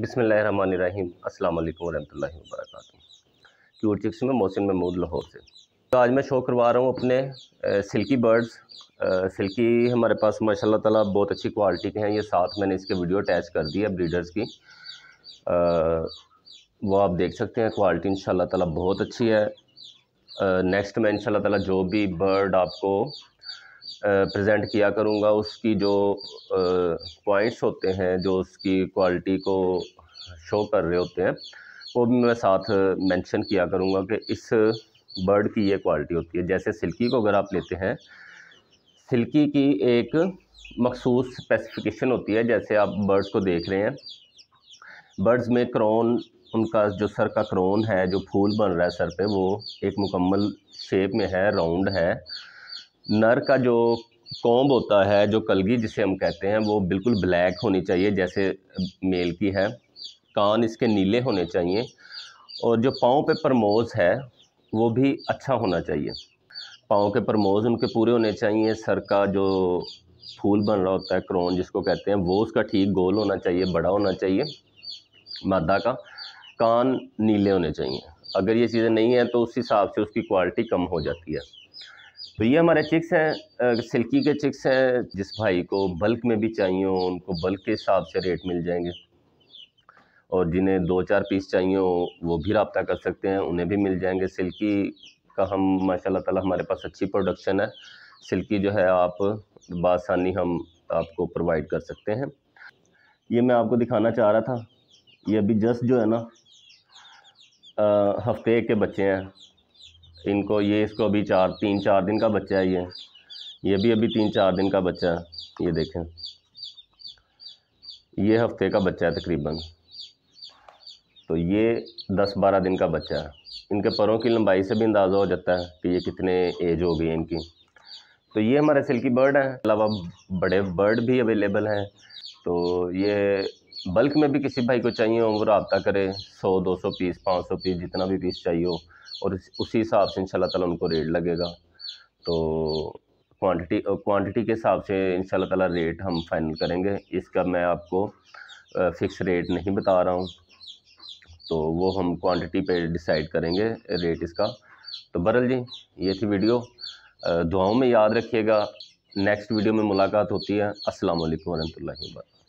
बिसमीम अल्लाम वरहमल वर्क क्यूट चिक्स में मौसम महमूद लाहौर से तो आज मैं शो करवा रहा हूँ अपने सिल्की बर्ड्स सिल्की हमारे पास माशा ताला बहुत अच्छी क्वालिटी के हैं ये साथ मैंने इसके वीडियो अटैच कर दी है ब्रीडर्स की आ, वो आप देख सकते हैं क्वालिटी इन ताला बहुत अच्छी है नेक्स्ट में इन ताला जो भी बर्ड आपको प्रेजेंट किया करूँगा उसकी जो पॉइंट्स होते हैं जो उसकी क्वालिटी को शो कर रहे होते हैं वो भी मैं साथ मेंशन किया करूँगा कि इस बर्ड की ये क्वालिटी होती है जैसे सिल्की को अगर आप लेते हैं सिल्की की एक मखसूस स्पेसिफिकेशन होती है जैसे आप बर्ड्स को देख रहे हैं बर्ड्स में क्रोन उनका जो सर का क्रोन है जो फूल बन रहा है सर पे वो एक मुकम्मल शेप में है राउंड है नर का जो कॉम्ब होता है जो कलगी जिसे हम कहते हैं वो बिल्कुल ब्लैक होनी चाहिए जैसे मेल की है कान इसके नीले होने चाहिए और जो पाँव पे प्रमोज है वो भी अच्छा होना चाहिए पाँव के प्रमोज उनके पूरे होने चाहिए सर का जो फूल बन रहा होता है क्रोन जिसको कहते हैं वो उसका ठीक गोल होना चाहिए बड़ा होना चाहिए मादा का कान नीले होने चाहिए अगर ये चीज़ें नहीं हैं तो उस हिसाब से उसकी क्वालिटी कम हो जाती है तो ये हमारे चिक्स हैं सिल्की के चिक्स हैं जिस भाई को बल्क में भी चाहिए हो उनको बल्क के हिसाब से रेट मिल जाएंगे और जिन्हें दो चार पीस चाहिए हो वो भी रबता कर सकते हैं उन्हें भी मिल जाएंगे सिल्की का हम माशाल्लाह ताला हमारे पास अच्छी प्रोडक्शन है सिल्की जो है आप बासानी हम आपको प्रोवाइड कर सकते हैं ये मैं आपको दिखाना चाह रहा था ये अभी जस्ट जो है ना हफ्ते के बच्चे हैं इनको ये इसको अभी चार तीन चार दिन का बच्चा है ये ये भी अभी तीन चार दिन का बच्चा है ये देखें ये हफ्ते का बच्चा है तकरीबन तो ये दस बारह दिन का बच्चा है इनके परों की लंबाई से भी अंदाज़ा हो जाता है कि ये कितने एज हो गई है इनकी तो ये हमारे सिल्की बर्ड हैं अलावा बड़े बर्ड भी अवेलेबल हैं तो ये बल्क में भी किसी भाई को चाहिए हो वो रबता करे सौ दो सौ पीस पाँच सौ पीस जितना भी पीस चाहिए हो और उसी हिसाब से इन ताला उनको रेट लगेगा तो क्वांटिटी क्वांटिटी के हिसाब से इन ताला रेट हम फाइनल करेंगे इसका मैं आपको फ़िक्स रेट नहीं बता रहा हूँ तो वो हम क्वांटिटी पे डिसाइड करेंगे रेट इसका तो बरल जी ये थी वीडियो दुआओं में याद रखिएगा नेक्स्ट वीडियो में मुलाकात होती है असल वरहमल वर्क